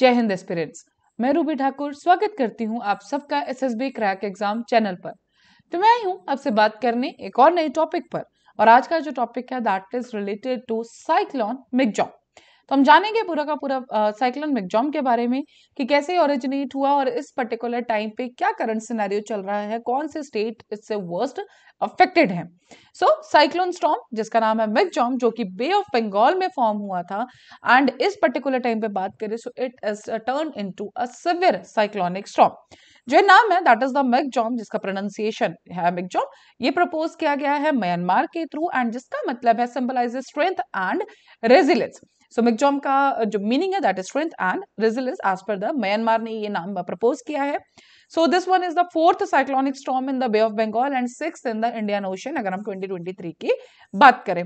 जय हिंद स्पिरिट्स मैं रूबी ठाकुर स्वागत करती हूँ आप सबका S S B crack exam channel पर तो मैं आई हूँ आपसे बात करने एक और नए टॉपिक पर और आज का जो टॉपिक है that is related to cyclone Michaung तो हम जानेंगे पूरा का पूरा साइक्लोन मैगजॉम के बारे में कि कैसे ओरिजिनेट हुआ और इस पर्टिकुलर टाइम पे क्या करंट सिनेरियो चल रहा है कौन से स्टेट इससे वर्स्ट अफेक्टेड है सो साइक्लोन स्टॉम जिसका नाम है मैगजॉम जो कि बे ऑफ बंगाल में फॉर्म हुआ था एंड इस पर्टिकुलर टाइम पे बात करें so it is turn into a severe cyclonic storm जो नाम है दैट इज द मैगजॉम जिसका प्रोनाउंसिएशन है मैगजॉम ये प्रपोज किया गया है म्यांमार के थ्रू एंड जिसका मतलब है symbolize strength and resilience so Michaung का जो मीनिंग है that is strength and resilience as per the Myanmar ने ये नाम प्रपोज किया है so this one is the fourth cyclonic storm in the bay of Bengal and six in the Indian ocean अगर हम 2023 की बात करें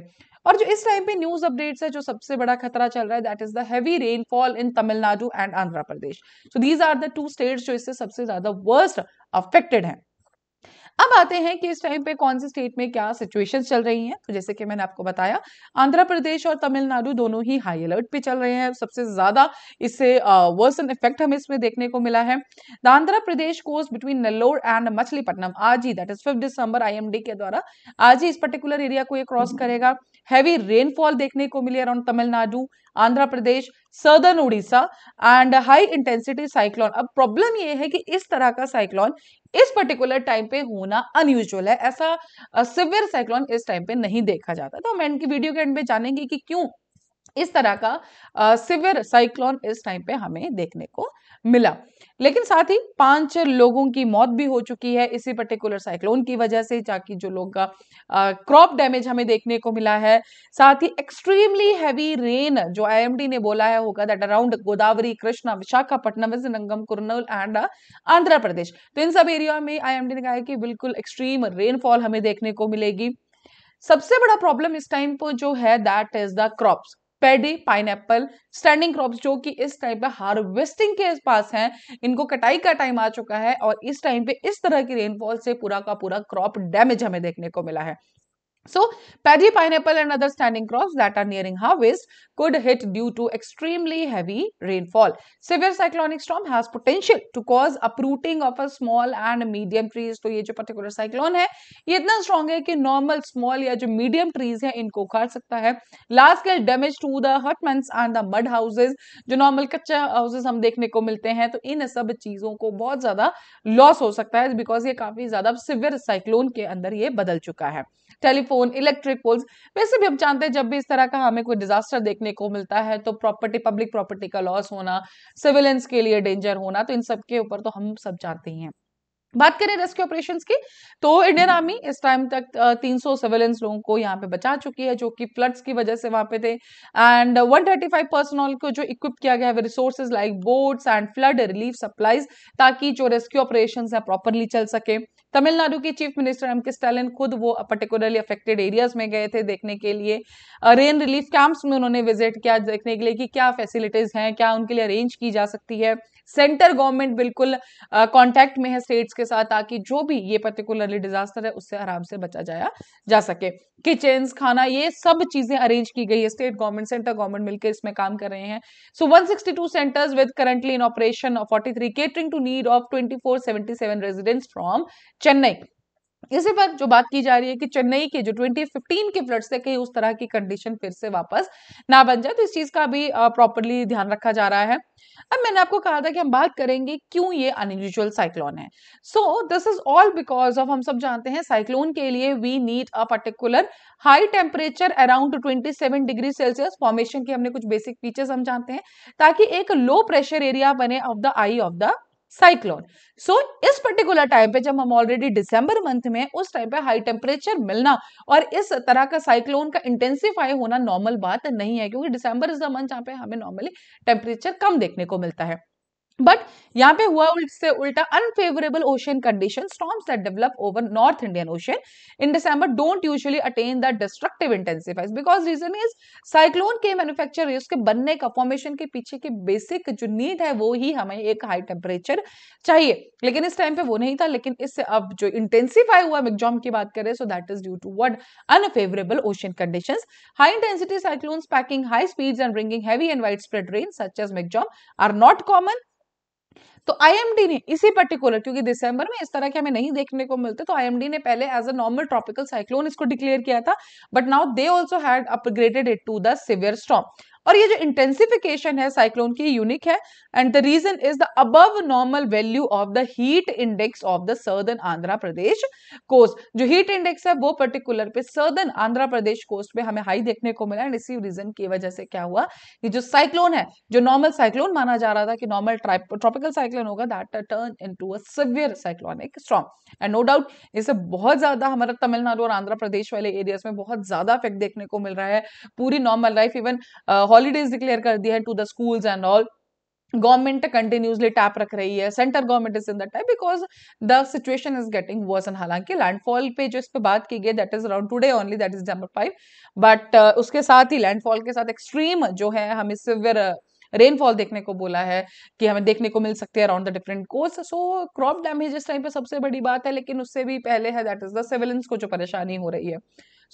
और जो इस टाइम पे न्यूज अपडेट्स है जो सबसे बड़ा खतरा चल रहा है that is the heavy rainfall in Tamil Nadu and Andhra Pradesh so these are the two states जो इससे सबसे ज्यादा वर्स्ट अफेक्टेड हैं अब आते हैं कि इस टाइम पे कौन से स्टेट में क्या सिचुएशन चल रही हैं तो जैसे कि मैंने आपको बताया आंध्र प्रदेश और तमिलनाडु दोनों ही हाई अलर्ट पे चल रहे हैं सबसे ज्यादा इससे वर्सन इफेक्ट हमें इसमें देखने को मिला है the Andhra Pradesh coast between Nellore and Machilipatnam आज ही दैट इज फिफ्थ दिसंबर आई के द्वारा आज ही इस पर्टिकुलर एरिया को ये क्रॉस हम्म। करेगा हैवी रेनफॉल देखने को मिली around Tamil Nadu Andhra Pradesh southern Orissa and high intensity cyclone अब प्रॉब्लम ये है कि इस तरह का साइक्लोन इस पर्टिकुलर टाइम पे होना अनयूजल है ऐसा सिवियर साइक्लोन इस टाइम पे नहीं देखा जाता तो हम एंड की वीडियो के एंड में जानेंगे कि क्यों इस तरह का सिवियर साइक्लोन इस टाइम पे हमें देखने को मिला लेकिन साथ ही पांच लोगों की मौत भी हो चुकी है इसी पर्टिकुलर साइक्लोन की वजह से ताकि जो लोग का क्रॉप डैमेज हमें देखने को मिला है साथ ही एक्सट्रीमली हैवी रेन जो आईएमडी ने बोला है होगा that around Godavari Krishna Visakhapatnam Vizianagaram Kurnool and Andhra Pradesh तो इन सब एरिया में आईएमडी ने कहा है कि बिल्कुल एक्सट्रीम रेनफॉल हमें देखने को मिलेगी सबसे बड़ा प्रॉब्लम इस टाइम पर जो है that is the crops paddy pineapple standing crops जो कि इस टाइम पे हार्वेस्टिंग के पास हैं इनको कटाई का टाइम आ चुका है और इस टाइम पे इस तरह की रेनफॉल से पूरा का पूरा क्रॉप डैमेज हमें देखने को मिला है So, paddy pineapple and other standing crops that are nearing harvest could hit due to extremely heavy rainfall. Severe cyclonic storm has potential to cause uprooting of a small and medium trees. तो ये जो particular cyclone है ये इतना strong है कि normal small या जो medium trees हैं इनको उखाड़ सकता है Large scale damage to the hutments and the mud houses जो normal कच्चा houses हम देखने को मिलते हैं तो इन सब चीज़ों को बहुत ज़्यादा loss हो सकता है because ये काफ़ी ज़्यादा severe cyclone के अंदर ये बदल चुका है telephone टेलीफोन इलेक्ट्रिक पोल्स वैसे भी हम जानते हैं जब भी इस तरह का हमें कोई डिजास्टर देखने को मिलता है तो प्रॉपर्टी पब्लिक प्रॉपर्टी का लॉस होना सिविलेंस के लिए डेंजर होना तो इन सब के ऊपर तो हम सब जानते ही हैं बात करें रेस्क्यू ऑपरेशन की तो इंडियन हम्म। आर्मी इस टाइम तक 300 सिविलियंस लोगों को यहाँ पे बचा चुकी है जो कि फ्लड्स की वजह से वहां पे थे एंड 135 पर्सनल को जो इक्विप किया गया है resources like boats and flood relief supplies ताकि जो रेस्क्यू ऑपरेशन है प्रॉपरली चल सके तमिलनाडु के chief minister M K Stalin खुद वो पर्टिकुलरली अफेक्टेड एरियाज में गए थे देखने के लिए रेन रिलीफ कैंप्स में उन्होंने विजिट किया देखने के लिए कि क्या फैसिलिटीज हैं क्या उनके लिए अरेंज की जा सकती है सेंटर गवर्नमेंट बिल्कुल कॉन्टैक्ट में है स्टेट्स के उसके साथ ताकि जो भी ये पर्टिकुलरली डिजास्टर है उससे आराम से बचा जाया जा सके किचन्स खाना ये सब चीजें अरेंज की गई है स्टेट गवर्नमेंट सेंटर गवर्नमेंट मिलकर इसमें काम कर रहे हैं so one sixty two centres with currently in operation forty three catering to need of twenty four seventy seven residents from Chennai इसी पर जो बात की जा रही है कि चेन्नई के जो 2015 के फ्लड से कहीं उस तरह की कंडीशन फिर से वापस ना बन जाए तो इस चीज का भी प्रॉपरली ध्यान रखा जा रहा है अब मैंने आपको कहा था कि हम बात करेंगे क्यों ये अनयूजल साइक्लोन है so this is all because of हम सब जानते हैं साइक्लोन के लिए we need a particular high temperature around 27 degree Celsius formation के हमने कुछ बेसिक फीचर्स हम जानते हैं ताकि एक लो प्रेशर एरिया बने of the eye of the cyclone so so, इस पर्टिकुलर टाइम पे जब हम ऑलरेडी डिसंबर मंथ में उस टाइम पे हाई टेम्परेचर मिलना और इस तरह का साइक्लोन का इंटेंसिफाई होना नॉर्मल बात नहीं है क्योंकि डिसंबर इज द मंथ जहाँ पे हमें नॉर्मली टेम्परेचर कम देखने को मिलता है बट यहाँ पे हुआ से उल्टा unfavourable ocean condition storms that develop over north Indian ocean in December don't usually attain the destructive intensifies because reason is cyclone के मैन्युफैक्चर उसके बनने का फॉर्मेशन के पीछे की बेसिक जो नीड है वो ही हमें एक हाई टेम्परेचर चाहिए लेकिन इस टाइम पे वो नहीं था लेकिन इससे अब जो इंटेंसिफाई हुआ मिगजॉम की बात करें so that is due to what unfavourable ocean condition high intensity cyclones packing high speeds and bringing heavy and widespread rain such as Michaung are not common तो आईएमडी ने इसी पर्टिकुलर क्योंकि दिसंबर में इस तरह के हमें नहीं देखने को मिलते तो आईएमडी ने पहले as a normal tropical cyclone इसको डिक्लेयर किया था but now they also had upgraded it to the severe storm और ये जो इंटेंसिफिकेशन है साइक्लोन की यूनिक है and the reason is the above normal value of the heat index of the southern Andhra Pradesh coast जो heat index है वो particular पे सर्दन आंध्र प्रदेश कोस्ट पे हमें हाई देखने को मिला एंड इसी रीजन की वजह से क्या हुआ कि जो साइक्लोन है जो नॉर्मल साइक्लोन माना जा रहा था कि नॉर्मल ट्रॉपिकल साइक्लोन होगा that turn into a severe cyclonic strong and no doubt इसे बहुत ज्यादा हमारा तमिलनाडु और आंध्र प्रदेश वाले एरियाज में बहुत ज्यादा इफेक्ट देखने को मिल रहा है पूरी normal life even holidays declare कर दिए हैं to the schools and all government continuously tap रख रही है centre government is in the tap because the situation is getting worse and हालांकि लैंडफॉल पे जो इस पर बात की गई that is around today only that is number five but उसके साथ ही लैंडफॉल के साथ एक्सट्रीम जो है हमें सिवियर रेनफॉल देखने को बोला है कि हमें देखने को मिल सकती है around the different course so crop damage इस टाइम पर सबसे बड़ी बात है लेकिन उससे भी पहले है दैट इज द सिविलियंस को जो परेशानी हो रही है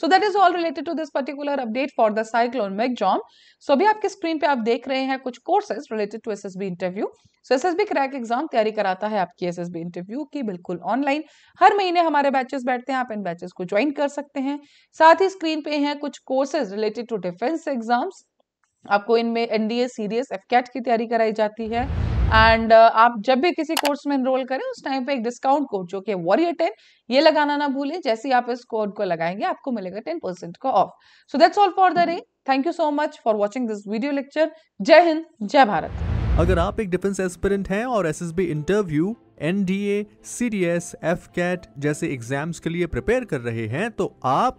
so that is all related to this particular update for the cyclone Michaung so अभी आपके स्क्रीन पे आप देख रहे हैं कुछ courses related to SSB interview so SSB crack exam तैयारी कराता है आपकी एसएसबी इंटरव्यू की बिल्कुल ऑनलाइन हर महीने हमारे बैचेस बैठते हैं आप इन बैचेस को ज्वाइन कर सकते हैं साथ ही स्क्रीन पे हैं कुछ courses related to defence exams आपको इनमें एनडीए सीरियस एफ की तैयारी कराई जाती है एंड uh, आप जब भी किसी कोर्स में एनरोल करें उस टाइम पे एक डिस्काउंट कोड जो कि वॉरियर टेन ये लगाना ना भूलें जैसे ही आप इस कोड को लगाएंगे आपको मिलेगा टेन परसेंट का off so that's all for the day thank you so much for watching this video lecture जय हिंद जय भारत अगर आप एक डिफेंस एस्पिरेंट हैं और S interview N D A C D S AFCAT जैसे एग्जाम्स के लिए प्रिपेयर कर रहे हैं तो आप